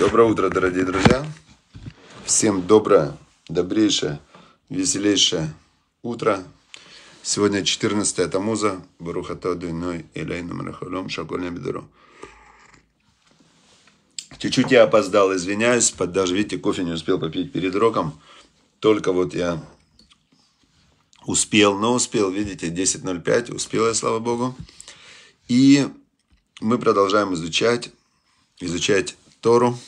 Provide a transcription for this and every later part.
Доброе утро, дорогие друзья. Всем доброе, добрейшее, веселейшее утро. Сегодня 14 Тамуза. Барухата Дуйной Элейну Марахалом Шакольня Бедуро. Чуть-чуть я опоздал, извиняюсь. Под, даже, видите, кофе не успел попить перед роком. Только вот я успел, но успел, видите, 10.05. Успел я, слава богу. И мы продолжаем изучать, изучать Тору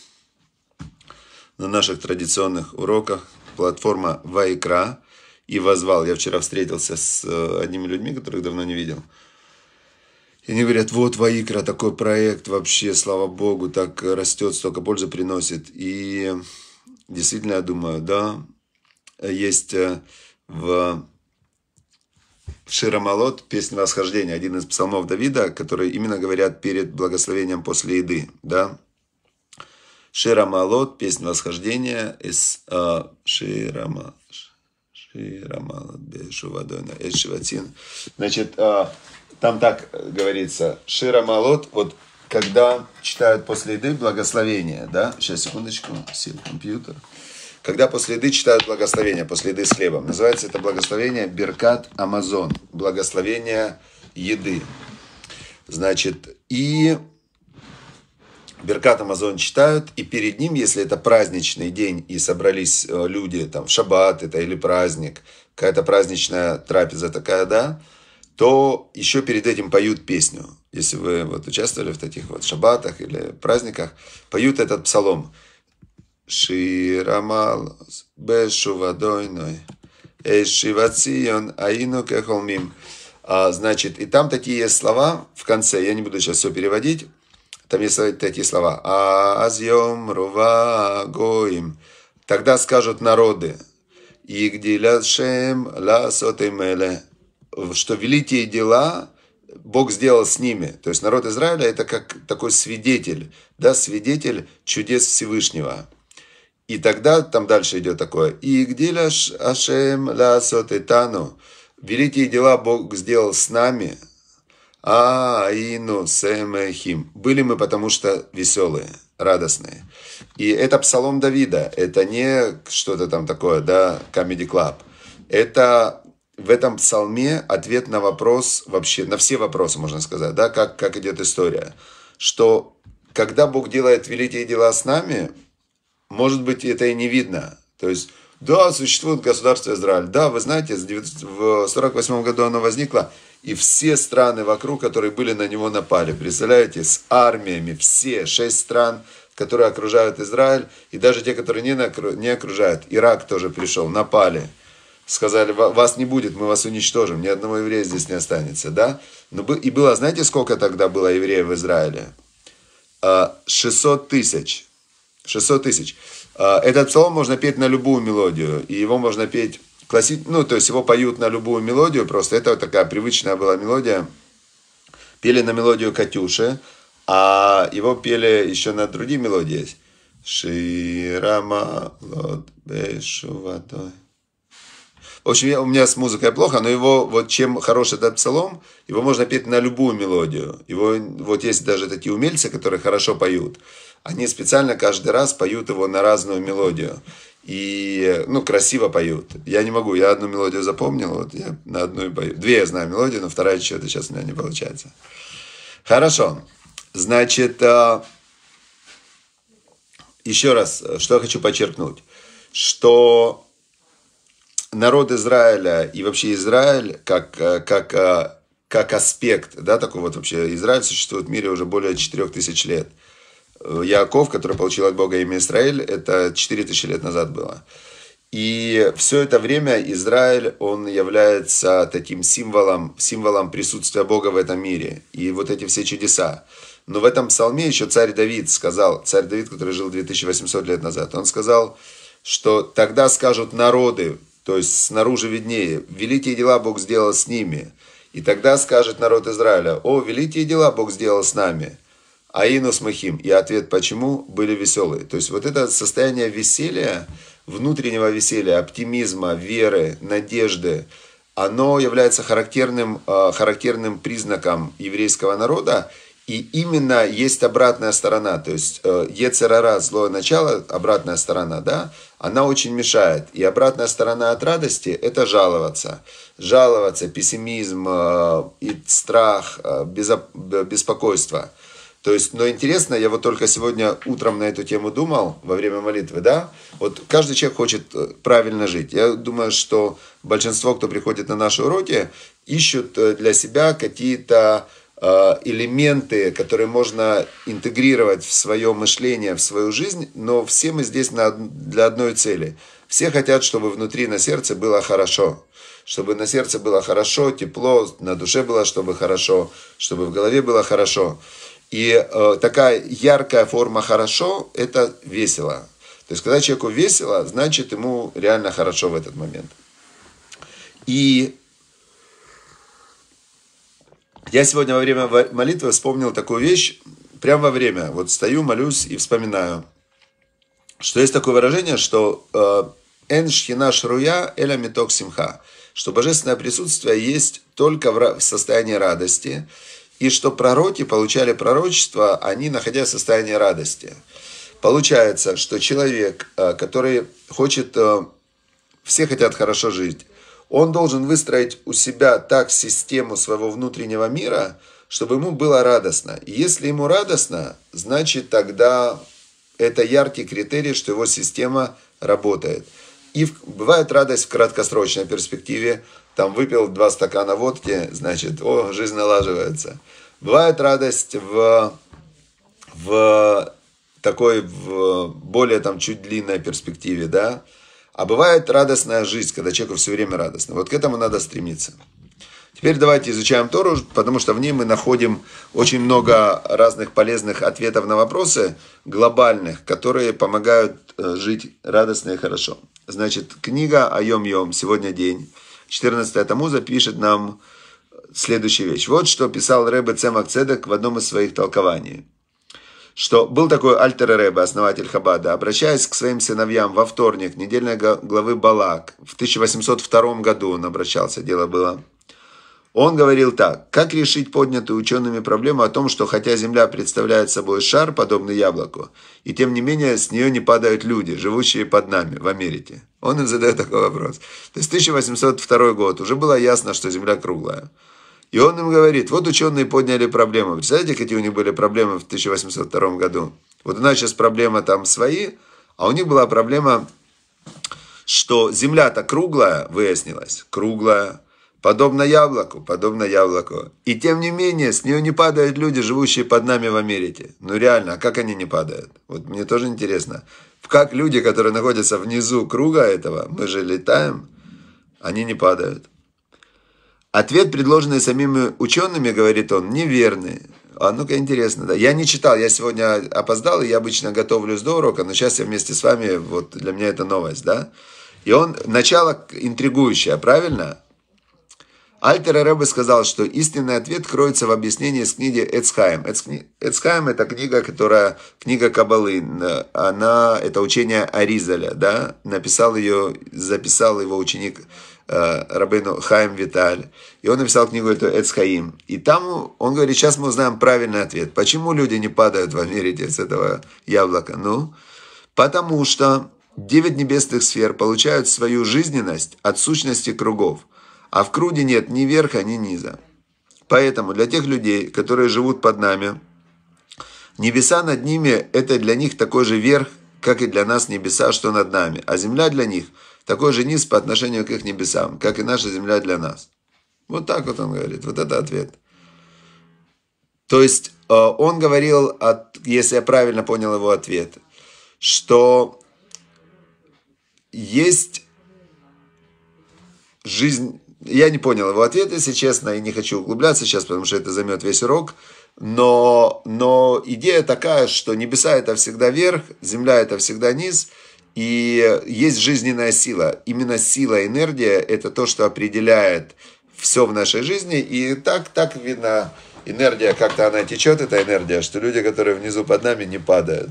на наших традиционных уроках. Платформа Вайкра и Возвал. Я вчера встретился с э, одними людьми, которых давно не видел. И они говорят, вот Ваикра, такой проект вообще, слава богу, так растет, столько пользы приносит. И действительно, я думаю, да, есть э, в Ширамалот, песня восхождения, один из псалмов Давида, который именно говорят перед благословением после еды, да, Ширамалот, песня восхождения из э, Ширама. Ширамалот, Бешувадойна, Эшиватин. Значит, э, там так говорится, Ширамалот, вот когда читают после еды благословение, да? Сейчас, секундочку, сел компьютер. Когда после еды читают благословение, после еды с хлебом. Называется это благословение Беркат Амазон, благословение еды. Значит, и Беркат Амазон читают, и перед ним, если это праздничный день, и собрались э, люди там в шаббат это или праздник, какая-то праздничная трапеза такая, да, то еще перед этим поют песню. Если вы вот участвовали в таких вот шаббатах или праздниках, поют этот псалом. Ширамал бешувадойной, эшивацион аину кехолмим. А, значит, и там такие слова в конце, я не буду сейчас все переводить, там есть такие слова. А Азьем, Рува, Гоим. Тогда скажут народы. Игдиляшем, Ласотемеле. Что великие дела Бог сделал с ними. То есть народ Израиля это как такой свидетель, да, свидетель чудес Всевышнего. И тогда там дальше идет такое. И где ашем ласот этану? Великие дела Бог сделал с нами, а, Ину, Семехим. Были мы потому что веселые, радостные. И это псалом Давида. Это не что-то там такое, да, Comedy Club. Это в этом псалме ответ на вопрос вообще, на все вопросы, можно сказать, да, как, как идет история. Что когда Бог делает великие дела с нами, может быть, это и не видно. То есть, да, существует государство Израиль. Да, вы знаете, в 1948 году оно возникло и все страны вокруг, которые были на него напали. Представляете, с армиями все шесть стран, которые окружают Израиль, и даже те, которые не, не окружают. Ирак тоже пришел, напали. Сказали, вас не будет, мы вас уничтожим, ни одного еврея здесь не останется, да? Но, и было, знаете, сколько тогда было евреев в Израиле? 600 а, тысяч. 600 тысяч. А, этот псалом можно петь на любую мелодию, и его можно петь класси... ну, то есть его поют на любую мелодию, просто это вот такая привычная была мелодия. Пели на мелодию Катюши, а его пели еще на другие мелодии. Ширама лод бешувадой. В общем, я, у меня с музыкой плохо, но его, вот чем хорош этот псалом, его можно петь на любую мелодию. Его, вот есть даже такие умельцы, которые хорошо поют они специально каждый раз поют его на разную мелодию. И, ну, красиво поют. Я не могу, я одну мелодию запомнил, вот я на одну и пою. Две я знаю мелодию но вторая что-то сейчас у меня не получается. Хорошо. Значит, э, еще раз, что я хочу подчеркнуть, что народ Израиля и вообще Израиль как, э, как, э, как аспект, да, такой вот вообще, Израиль существует в мире уже более 4000 лет – Э, Яков, который получил от Бога имя Израиль, это 4000 лет назад было. И все это время Израиль, он является таким символом, символом присутствия Бога в этом мире. И вот эти все чудеса. Но в этом псалме еще царь Давид сказал, царь Давид, который жил 2800 лет назад, он сказал, что тогда скажут народы, то есть снаружи виднее, великие дела Бог сделал с ними. И тогда скажет народ Израиля, о, великие дела Бог сделал с нами. Аинус Махим. И ответ почему были веселые. То есть вот это состояние веселья, внутреннего веселья, оптимизма, веры, надежды, оно является характерным, а, характерным признаком еврейского народа. И именно есть обратная сторона, то есть э, Ецерара, злое начало, обратная сторона, да, она очень мешает. И обратная сторона от радости – это жаловаться. Жаловаться, пессимизм, э, и страх, э, беспокойство – то есть, но интересно, я вот только сегодня утром на эту тему думал, во время молитвы, да? Вот каждый человек хочет э, правильно жить. Я думаю, что большинство, кто приходит на наши уроки, ищут э, для себя какие-то э, элементы, которые можно интегрировать в свое мышление, в свою жизнь, но все мы здесь на, для одной цели. Все хотят, чтобы внутри на сердце было хорошо, чтобы на сердце было хорошо, тепло, на душе было, чтобы хорошо, чтобы в голове было хорошо. И э, такая яркая форма хорошо – это весело. То есть, когда человеку весело, значит, ему реально хорошо в этот момент. И я сегодня во время молитвы вспомнил такую вещь, прямо во время, вот стою, молюсь и вспоминаю, что есть такое выражение, что э, «эн шхина шруя эля миток симха», что божественное присутствие есть только в состоянии радости, и что пророки получали пророчество, они находясь в состоянии радости. Получается, что человек, э, который хочет, э, все хотят хорошо жить, он должен выстроить у себя так систему своего внутреннего мира, чтобы ему было радостно. если ему радостно, значит тогда это яркий критерий, что его система работает. И бывает радость в краткосрочной перспективе – там выпил два стакана водки, значит, о, жизнь налаживается. Бывает радость в, в такой в более там чуть длинной перспективе, да. А бывает радостная жизнь, когда человеку все время радостно. Вот к этому надо стремиться. Теперь давайте изучаем Тору, потому что в ней мы находим очень много разных полезных ответов на вопросы глобальных, которые помогают э, жить радостно и хорошо. Значит, книга о Йом-Йом, сегодня день. 14 Тамуза пишет нам следующую вещь. Вот что писал Рэбе Цемак Цедек в одном из своих толкований. Что был такой Альтер Рэбе, основатель Хабада, обращаясь к своим сыновьям во вторник, недельной главы Балак, в 1802 году он обращался, дело было, он говорил так, как решить поднятую учеными проблему о том, что хотя Земля представляет собой шар, подобный яблоку, и тем не менее с нее не падают люди, живущие под нами, в Америке. Он им задает такой вопрос. То есть 1802 год, уже было ясно, что Земля круглая. И он им говорит, вот ученые подняли проблему. Представляете, какие у них были проблемы в 1802 году? Вот у нас сейчас проблема там свои, а у них была проблема, что Земля-то круглая, выяснилось, круглая, подобно яблоку, подобно яблоку. И тем не менее, с нее не падают люди, живущие под нами в Америке. Ну реально, а как они не падают? Вот мне тоже интересно. Как люди, которые находятся внизу круга этого, мы же летаем, они не падают. Ответ, предложенный самими учеными, говорит он, неверный. А ну-ка, интересно, да. Я не читал, я сегодня опоздал, и я обычно готовлюсь до урока, но сейчас я вместе с вами, вот для меня это новость, да. И он, начало интригующее, правильно? Альтер Ребе сказал, что истинный ответ кроется в объяснении с книги Эцхайм. Эцхайм – это книга, которая, книга Кабалы, она, это учение Аризаля, да, написал ее, записал его ученик э, Рабейну Хайм Виталь. И он написал книгу эту Эцхаим. И там он говорит, сейчас мы узнаем правильный ответ. Почему люди не падают в Америке с этого яблока? Ну, потому что девять небесных сфер получают свою жизненность от сущности кругов – а в круде нет ни верха, ни низа. Поэтому для тех людей, которые живут под нами, небеса над ними – это для них такой же верх, как и для нас небеса, что над нами. А земля для них – такой же низ по отношению к их небесам, как и наша земля для нас. Вот так вот он говорит. Вот это ответ. То есть э, он говорил, если я правильно понял его ответ, что есть жизнь я не понял его ответ, если честно, и не хочу углубляться сейчас, потому что это займет весь урок. Но, но идея такая, что небеса – это всегда верх, земля – это всегда низ, и есть жизненная сила. Именно сила, энергия – это то, что определяет все в нашей жизни. И так, так видно, энергия как-то она течет, эта энергия, что люди, которые внизу под нами, не падают.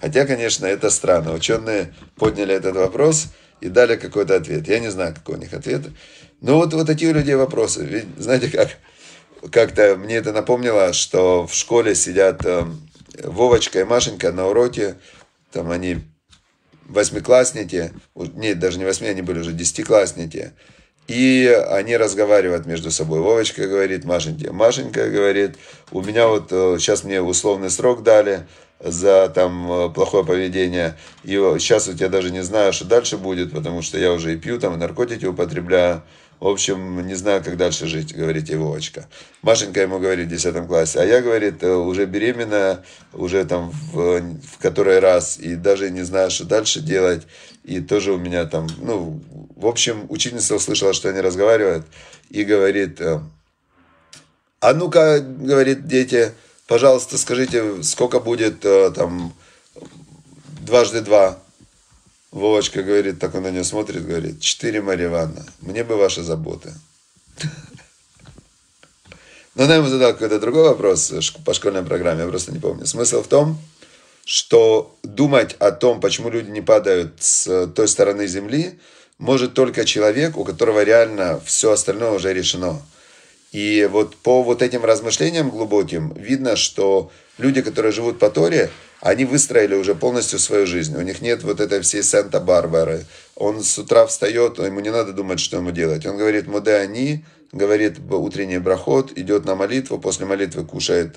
Хотя, конечно, это странно. Ученые подняли этот вопрос и дали какой-то ответ. Я не знаю, какой у них ответ. Ну вот, вот такие у людей вопросы. Ведь, знаете, как как-то мне это напомнило, что в школе сидят э, Вовочка и Машенька на уроке, там они восьмиклассники, нет, даже не восьми, они были уже десятиклассники, и они разговаривают между собой. Вовочка говорит Машеньке, Машенька говорит, у меня вот сейчас э, мне условный срок дали за там э, плохое поведение, и сейчас э, у тебя даже не знаю, что дальше будет, потому что я уже и пью, там, и наркотики употребляю, в общем, не знаю, как дальше жить, говорит его очка. Машенька ему говорит в 10 классе, а я, говорит, э, уже беременна, уже там в, в который раз, и даже не знаю, что дальше делать. И тоже у меня там, ну, в общем, учительница услышала, что они разговаривают, и говорит, э, а ну-ка, говорит, дети, пожалуйста, скажите, сколько будет э, там дважды два? Вовочка говорит, так он на нее смотрит, говорит, четыре Марья мне бы ваши заботы. Но она ему задала какой-то другой вопрос по школьной программе, я просто не помню. Смысл в том, что думать о том, почему люди не падают с той стороны Земли, может только человек, у которого реально все остальное уже решено. И вот по вот этим размышлениям глубоким видно, что люди, которые живут по Торе, они выстроили уже полностью свою жизнь. У них нет вот этой всей Санта-Барбары. Он с утра встает, ему не надо думать, что ему делать. Он говорит «Муде они», говорит утренний брахот, идет на молитву, после молитвы кушает,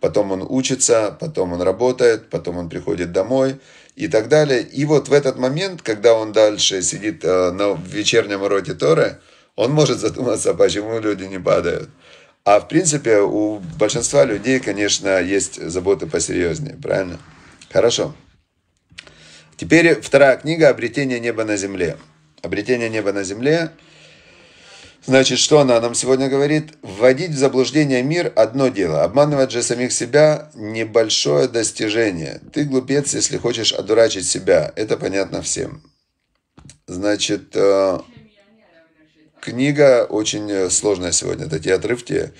потом он учится, потом он работает, потом он приходит домой и так далее. И вот в этот момент, когда он дальше сидит э, на вечернем уроке Торы, он может задуматься, почему люди не падают. А в принципе у большинства людей, конечно, есть заботы посерьезнее, правильно? Хорошо. Теперь вторая книга «Обретение неба на земле». «Обретение неба на земле» Значит, что она нам сегодня говорит? Вводить в заблуждение мир – одно дело. Обманывать же самих себя – небольшое достижение. Ты глупец, если хочешь одурачить себя. Это понятно всем. Значит, э, Книга очень э, сложная сегодня, такие отрывки.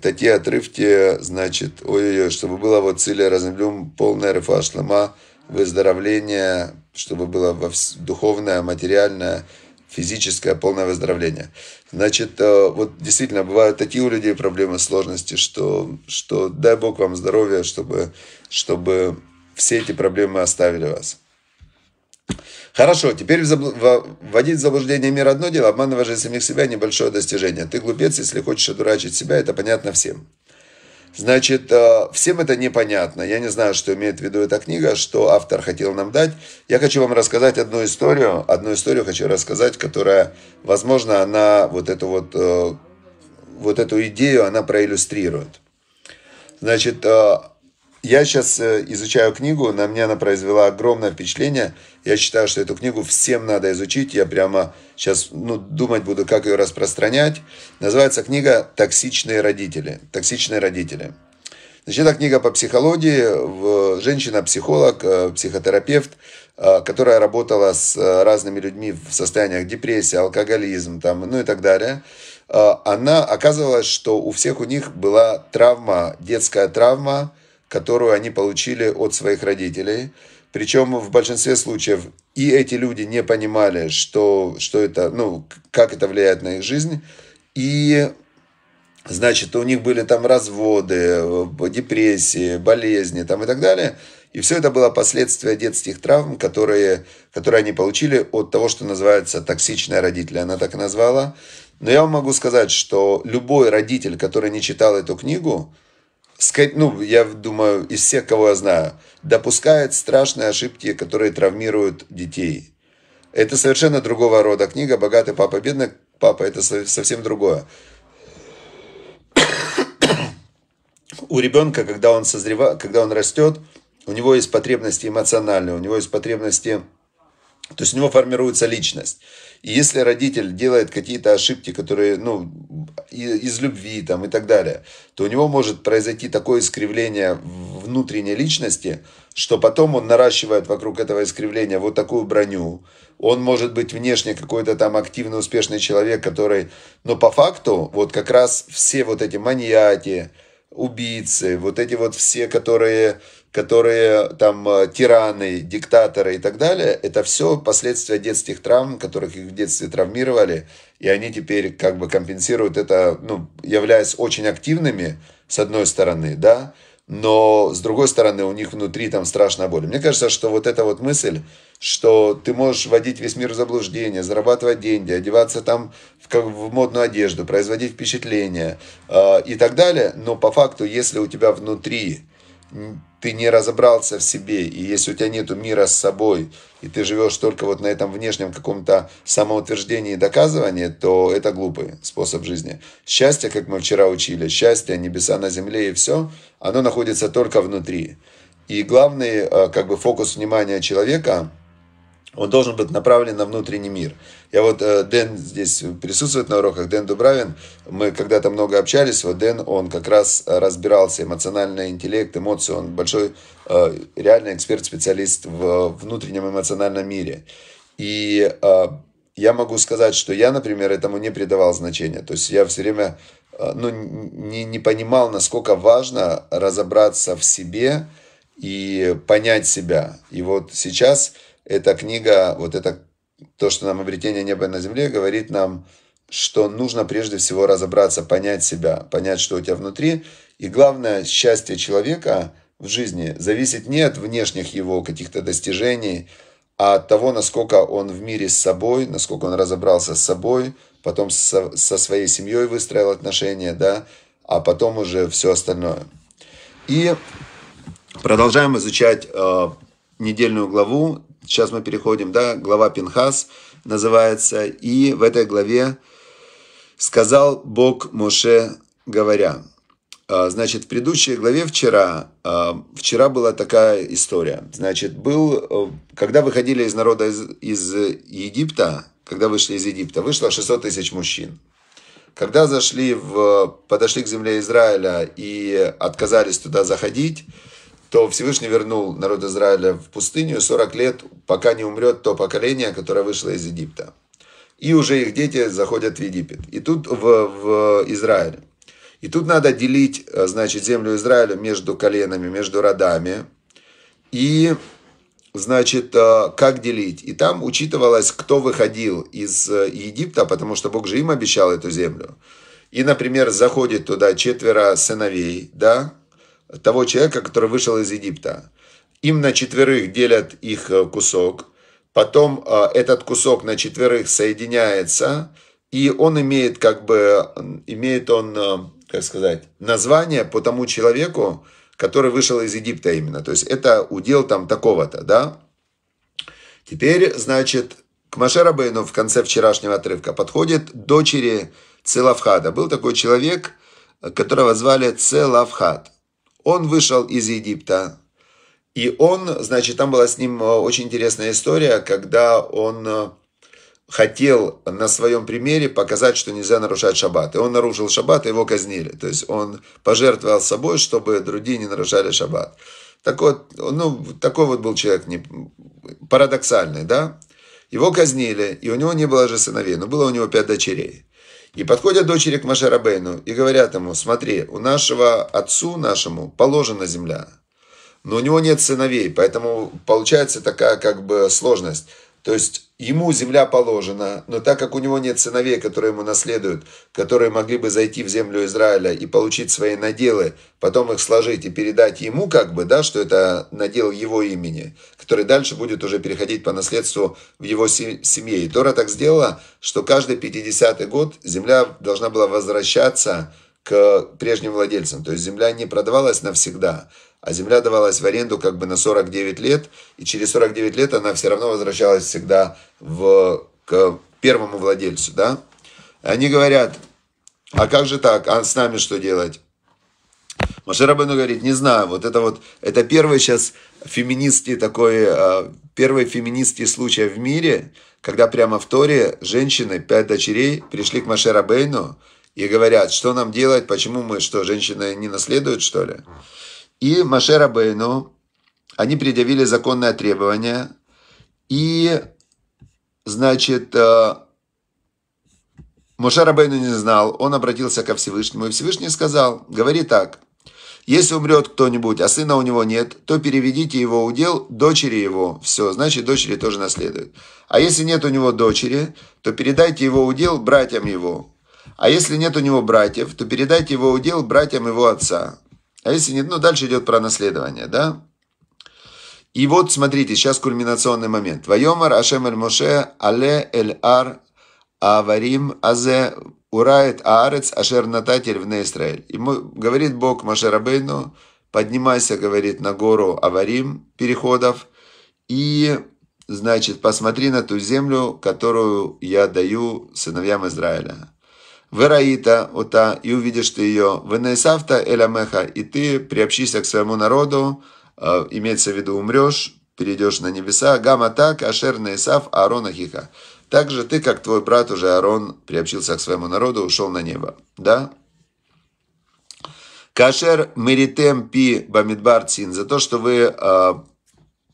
Такие отрывки, значит, ой-ой-ой, чтобы было вот Цилия Розенблюм, полная рифа шлема, выздоровление, чтобы было во вс духовное, материальное, физическое полное выздоровление. Значит, э, вот действительно, бывают такие у людей проблемы, сложности, что, что дай Бог вам здоровья, чтобы, чтобы все эти проблемы оставили вас. Хорошо, теперь вводить в заблуждение мир одно дело, обманывая же самих себя небольшое достижение. Ты глупец, если хочешь одурачить себя, это понятно всем. Значит, э, всем это непонятно. Я не знаю, что имеет в виду эта книга, что автор хотел нам дать. Я хочу вам рассказать одну историю. Одну историю хочу рассказать, которая, возможно, она вот эту вот, э, вот эту идею, она проиллюстрирует. Значит, э, я сейчас э, изучаю книгу, на меня она произвела огромное впечатление. Я считаю, что эту книгу всем надо изучить. Я прямо сейчас ну, думать буду, как ее распространять. Называется книга «Токсичные родители». «Токсичные родители». Значит, это книга по психологии. Женщина-психолог, э, психотерапевт, э, которая работала с разными людьми в состояниях депрессии, алкоголизм, там, ну и так далее она оказывалась, что у всех у них была травма, детская травма, которую они получили от своих родителей. Причем в большинстве случаев и эти люди не понимали, что, что это, ну, как это влияет на их жизнь. И, значит, у них были там разводы, э, депрессии, болезни там и так далее. И все это было последствия детских травм, которые, которые они получили от того, что называется токсичные родители. Она так и назвала. Но я вам могу сказать, что любой родитель, который не читал эту книгу, ну, я думаю, из всех, кого я знаю, допускает страшные ошибки, которые травмируют детей. Это совершенно другого рода книга «Богатый папа, бедный папа» – это совсем другое. У ребенка, когда он созревает, когда он растет, у него есть потребности эмоциональные, у него есть потребности, то есть у него формируется личность. И если родитель делает какие-то ошибки, которые, ну, из любви там и так далее, то у него может произойти такое искривление внутренней личности, что потом он наращивает вокруг этого искривления вот такую броню. Он может быть внешне какой-то там активный, успешный человек, который... Но по факту вот как раз все вот эти маньяки, убийцы, вот эти вот все, которые которые там э, тираны, диктаторы и так далее, это все последствия детских травм, которых их в детстве травмировали, и они теперь как бы компенсируют это, ну, являясь очень активными, с одной стороны, да, но с другой стороны у них внутри там страшная боль. Мне кажется, что вот эта вот мысль, что ты можешь вводить весь мир в заблуждение, зарабатывать деньги, одеваться там в, как, в модную одежду, производить впечатление э, и так далее, но по факту, если у тебя внутри ты не разобрался в себе, и если у тебя нет мира с собой, и ты живешь только вот на этом внешнем каком-то самоутверждении и доказывании, то это глупый способ жизни. Счастье, как мы вчера учили, счастье, небеса на земле и все, оно находится только внутри. И главный э, как бы фокус внимания человека – он должен быть направлен на внутренний мир. Я вот, э, Дэн здесь присутствует на уроках, Дэн Дубравин, мы когда-то много общались, вот Дэн, он как раз разбирался, эмоциональный интеллект, эмоции, он большой, э, реально эксперт-специалист в внутреннем эмоциональном мире. И э, я могу сказать, что я, например, этому не придавал значения, то есть я все время, э, ну, не, не понимал, насколько важно разобраться в себе и понять себя. И вот сейчас эта книга, вот это то, что нам обретение неба на земле, говорит нам, что нужно прежде всего разобраться, понять себя, понять, что у тебя внутри. И главное, счастье человека в жизни зависит не от внешних его каких-то достижений, а от того, насколько он в мире с собой, насколько он разобрался с собой, потом со, со своей семьей выстроил отношения, да, а потом уже все остальное. И продолжаем изучать э, недельную главу сейчас мы переходим, да, глава Пинхас называется, и в этой главе сказал Бог Моше, говоря, «А, Значит, в предыдущей главе вчера, а, вчера была такая история. Значит, был, э, когда выходили из народа из, из Египта, когда вышли из Египта, вышло 600 тысяч мужчин. Когда зашли в, подошли к земле Израиля и отказались туда заходить, то Всевышний вернул народ Израиля в пустыню 40 лет, пока не умрет то поколение, которое вышло из Египта. И уже их дети заходят в Египет. И тут в, в Израиль. И тут надо делить, э, значит, землю Израиля между коленами, между родами. И, значит, э, как делить? И там учитывалось, кто выходил из э, Египта, потому что Бог же им обещал эту землю. И, например, заходит туда четверо сыновей, да, того человека, который вышел из Египта. Им на четверых делят их э, кусок, потом э, этот кусок на четверых соединяется, и он имеет как бы, имеет он, э, как сказать, название по тому человеку, который вышел из Египта именно. То есть это удел там такого-то, да? Теперь, значит, к Машерабейну в конце вчерашнего отрывка подходит дочери Целавхада. Был такой человек, которого звали Целавхад. Он вышел из Египта. И он, значит, там была с ним э, очень интересная история, когда он э, хотел на своем примере показать, что нельзя нарушать шаббат. И он нарушил шаббат, и его казнили. То есть он пожертвовал собой, чтобы другие не нарушали шаббат. Так вот, ну, такой вот был человек не, парадоксальный, да? Его казнили, и у него не было же сыновей, но было у него пять дочерей. И подходят дочери к Машарабейну и говорят ему, смотри, у нашего отцу нашему положена земля, но у него нет сыновей, поэтому получается такая как бы сложность. То есть ему земля положена, но так как у него нет сыновей, которые ему наследуют, которые могли бы зайти в землю Израиля и получить свои наделы, потом их сложить и передать ему, как бы, да, что это надел его имени, который дальше будет уже переходить по наследству в его семье. И Тора так сделала, что каждый 50-й год земля должна была возвращаться к прежним владельцам. То есть земля не продавалась навсегда а земля давалась в аренду как бы на 49 лет, и через 49 лет она все равно возвращалась всегда в, к первому владельцу, да. Они говорят, а как же так, а с нами что делать? Маширабану говорит, не знаю, вот это вот, это первый сейчас феминистский такой, э, первый феминистский случай в мире, когда прямо в Торе женщины, пять дочерей, пришли к Маширабейну и говорят, что нам делать, почему мы, что, женщины не наследуют, что ли? и Машера Бейну, они предъявили законное требование, и, значит, э, Моше Рабейну не знал, он обратился ко Всевышнему, и Всевышний сказал, говори так, если умрет кто-нибудь, а сына у него нет, то переведите его удел дочери его. Все, значит, дочери тоже наследуют. А если нет у него дочери, то передайте его удел братьям его. А если нет у него братьев, то передайте его удел братьям его отца. А если нет, ну дальше идет про наследование, да? И вот, смотрите, сейчас кульминационный момент. Вайомар Ашем эль Моше Але эль Ар Аварим Азе Урает Аарец Ашер Нататель в Израиль. И говорит Бог Маше Рабейну, поднимайся, говорит, на гору Аварим переходов и, значит, посмотри на ту землю, которую я даю сыновьям Израиля. Вераита ута и увидишь ты ее, Венесавта Эламеха, и ты приобщишься к своему народу, э, имеется в виду умрешь, перейдешь на небеса, Гама так, Ашер Несав, Аарона Хиха. Также ты, как твой брат уже Арон, приобщился к своему народу, ушел на небо. Да? Кашер меритем пи бамидбар цин. За то, что вы э,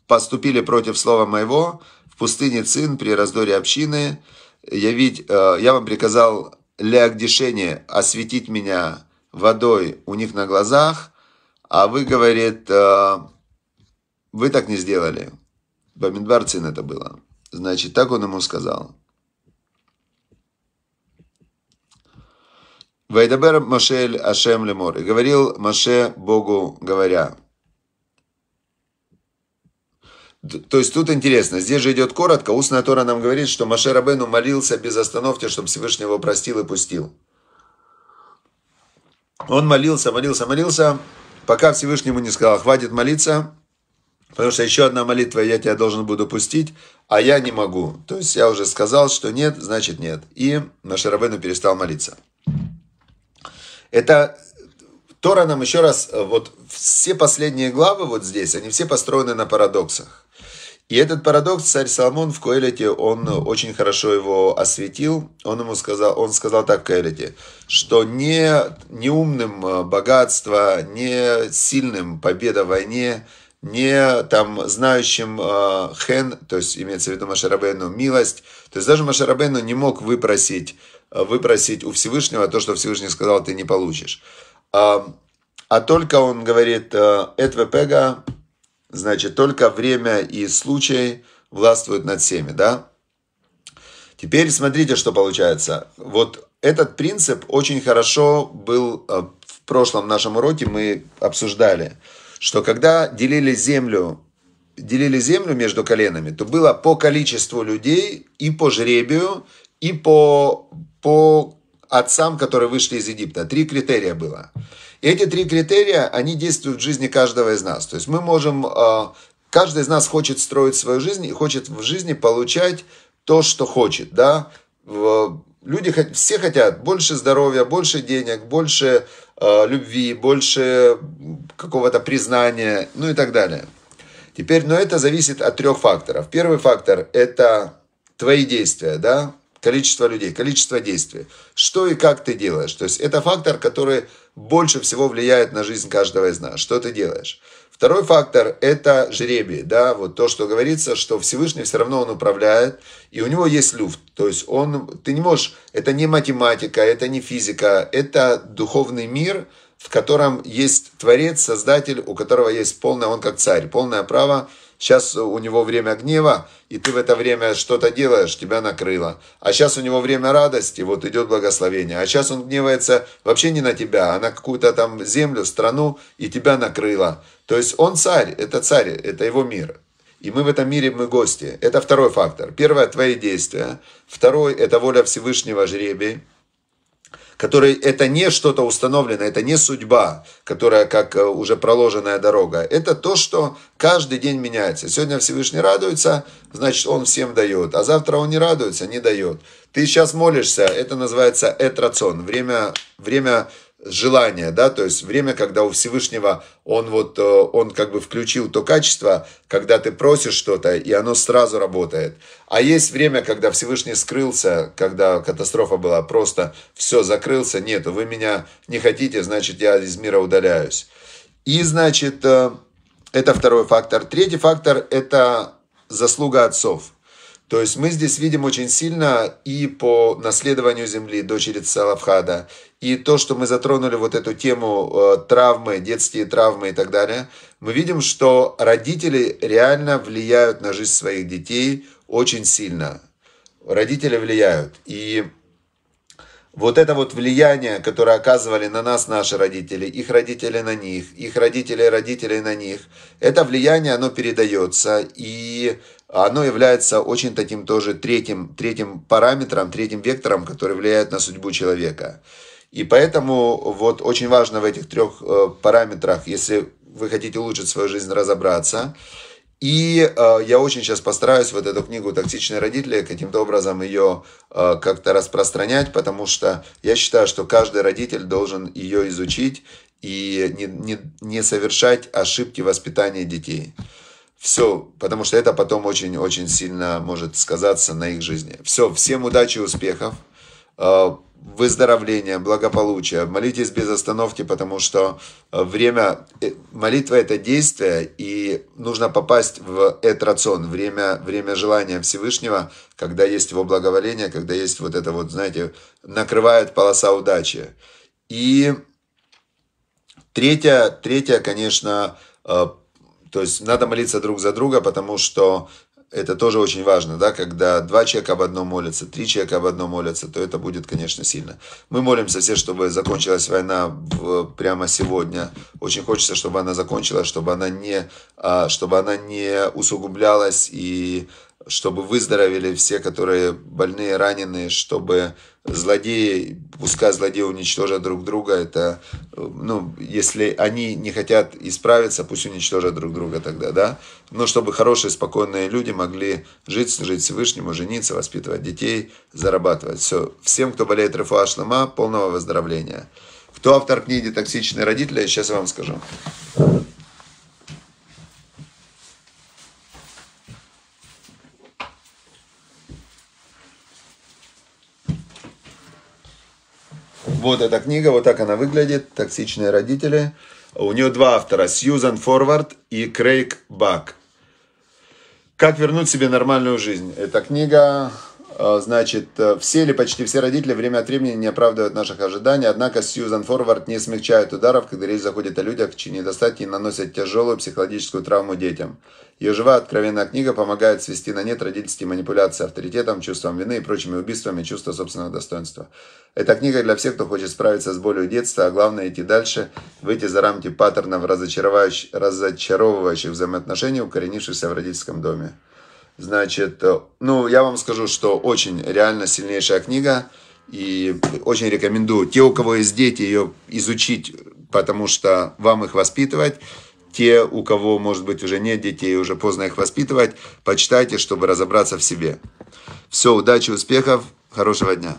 поступили против слова моего в пустыне цин при раздоре общины, я, ведь, э, я вам приказал Леагдишене осветить меня водой у них на глазах, а вы, говорит, э, вы так не сделали. Бамидбарцин это было. Значит, так он ему сказал. Вайдабер Машель Ашем Лемор. И говорил Маше Богу, говоря – то есть тут интересно, здесь же идет коротко, устная Тора нам говорит, что Маше Рабену молился без остановки, чтобы Всевышнего простил и пустил. Он молился, молился, молился, пока Всевышний ему не сказал, хватит молиться, потому что еще одна молитва, я тебя должен буду пустить, а я не могу. То есть я уже сказал, что нет, значит нет. И Маше Рабену перестал молиться. Это Тора нам еще раз, э, вот все последние главы вот здесь, они все построены на парадоксах. И этот парадокс царь Соломон в Коэлете, он очень хорошо его осветил. Он ему сказал, он сказал так в Коэлете, что не, не умным э, богатство, не сильным победа в войне, не там знающим э, хен, то есть имеется в виду Машарабейну, милость. То есть даже Машарабейну не мог выпросить, э, выпросить у Всевышнего то, что Всевышний сказал, ты не получишь. А, а только он говорит, э, Этвепега, Значит, только время и случай властвуют над всеми, да? Теперь смотрите, что получается. Вот этот принцип очень хорошо был э, в прошлом нашем уроке, мы обсуждали, что когда делили землю, делили землю между коленами, то было по количеству людей и по жребию, и по, по отцам, которые вышли из Египта. Три критерия было. И эти три критерия, они действуют в жизни каждого из нас. То есть мы можем, э, каждый из нас хочет строить свою жизнь и хочет в жизни получать то, что хочет, да. Люди все хотят больше здоровья, больше денег, больше э, любви, больше какого-то признания, ну и так далее. Теперь, но это зависит от трех факторов. Первый фактор – это твои действия, да, количество людей, количество действий, что и как ты делаешь. То есть это фактор, который больше всего влияет на жизнь каждого из нас, что ты делаешь. Второй фактор – это жребий, да, вот то, что говорится, что Всевышний все равно он управляет, и у него есть люфт, то есть он, ты не можешь, это не математика, это не физика, это духовный мир, в котором есть Творец, Создатель, у которого есть полное, он как царь, полное право Сейчас у него время гнева, и ты в это время что-то делаешь, тебя накрыло. А сейчас у него время радости, вот идет благословение. А сейчас он гневается вообще не на тебя, а на какую-то там землю, страну, и тебя накрыло. То есть он царь, это царь, это его мир. И мы в этом мире, мы гости. Это второй фактор. Первое – твои действия. Второй – это воля Всевышнего жребий который это не что-то установленное, это не судьба, которая как э, уже проложенная дорога. Это то, что каждый день меняется. Сегодня Всевышний радуется, значит, он всем дает. А завтра он не радуется, не дает. Ты сейчас молишься, это называется этрацион время, время желание, да, то есть время, когда у Всевышнего он вот, э, он как бы включил то качество, когда ты просишь что-то, и оно сразу работает. А есть время, когда Всевышний скрылся, когда катастрофа была, просто все, закрылся, нет, вы меня не хотите, значит, я из мира удаляюсь. И, значит, э, это второй фактор. Третий фактор – это заслуга отцов – то есть мы здесь видим очень сильно и по наследованию земли дочери Салавхада, и то, что мы затронули вот эту тему э, травмы, детские травмы и так далее, мы видим, что родители реально влияют на жизнь своих детей очень сильно. Родители влияют. И вот это вот влияние, которое оказывали на нас наши родители, их родители на них, их родители родителей на них, это влияние, оно передается. И а оно является очень таким тоже третьим, третьим параметром, третьим вектором, который влияет на судьбу человека. И поэтому вот очень важно в этих трех э, параметрах, если вы хотите улучшить свою жизнь, разобраться. И э, я очень сейчас постараюсь вот эту книгу «Токсичные родители» каким-то образом ее э, как-то распространять, потому что я считаю, что каждый родитель должен ее изучить и не, не, не совершать ошибки воспитания детей. Все, потому что это потом очень-очень сильно может сказаться на их жизни. Все, всем удачи, успехов, э, выздоровления, благополучия. Молитесь без остановки, потому что э, время, э, молитва это действие, и нужно попасть в этот время, время желания Всевышнего, когда есть его благоволение, когда есть вот это вот, знаете, накрывает полоса удачи. И третье, третье конечно, то есть надо молиться друг за друга, потому что это тоже очень важно, да, когда два человека об одном молятся, три человека об одном молятся, то это будет, конечно, сильно. Мы молимся все, чтобы закончилась война в, прямо сегодня. Очень хочется, чтобы она закончилась, чтобы она не, а, чтобы она не усугублялась и чтобы выздоровели все, которые больные, раненые, чтобы злодеи, пускай злодеи уничтожат друг друга, это, ну, если они не хотят исправиться, пусть уничтожат друг друга тогда, да, но чтобы хорошие, спокойные люди могли жить, служить Всевышнему, жениться, воспитывать детей, зарабатывать, все. Всем, кто болеет Рафуа Шлема, полного выздоровления. Кто автор книги «Токсичные родители», сейчас я вам скажу. Вот эта книга, вот так она выглядит, «Токсичные родители». У нее два автора, Сьюзан Форвард и Крейг Бак. «Как вернуть себе нормальную жизнь». Эта книга Э, значит, э, все или почти все родители время от времени не оправдывают наших ожиданий, однако Сьюзан Форвард не смягчает ударов, когда речь заходит о людях, чьи недостатки наносят тяжелую психологическую травму детям. Ее живая откровенная книга помогает свести на нет родительские манипуляции авторитетом, чувством вины и прочими убийствами чувства собственного достоинства. Эта книга для всех, кто хочет справиться с болью детства, а главное идти дальше, выйти за рамки паттернов разочаровывающих взаимоотношений, укоренившихся в родительском доме. Значит, э, ну, я вам скажу, что очень реально сильнейшая книга. И очень рекомендую. Те, у кого есть дети, ее изучить, потому что вам их воспитывать. Те, у кого, может быть, уже нет детей, уже поздно их воспитывать, почитайте, чтобы разобраться в себе. Все, удачи, успехов, хорошего дня.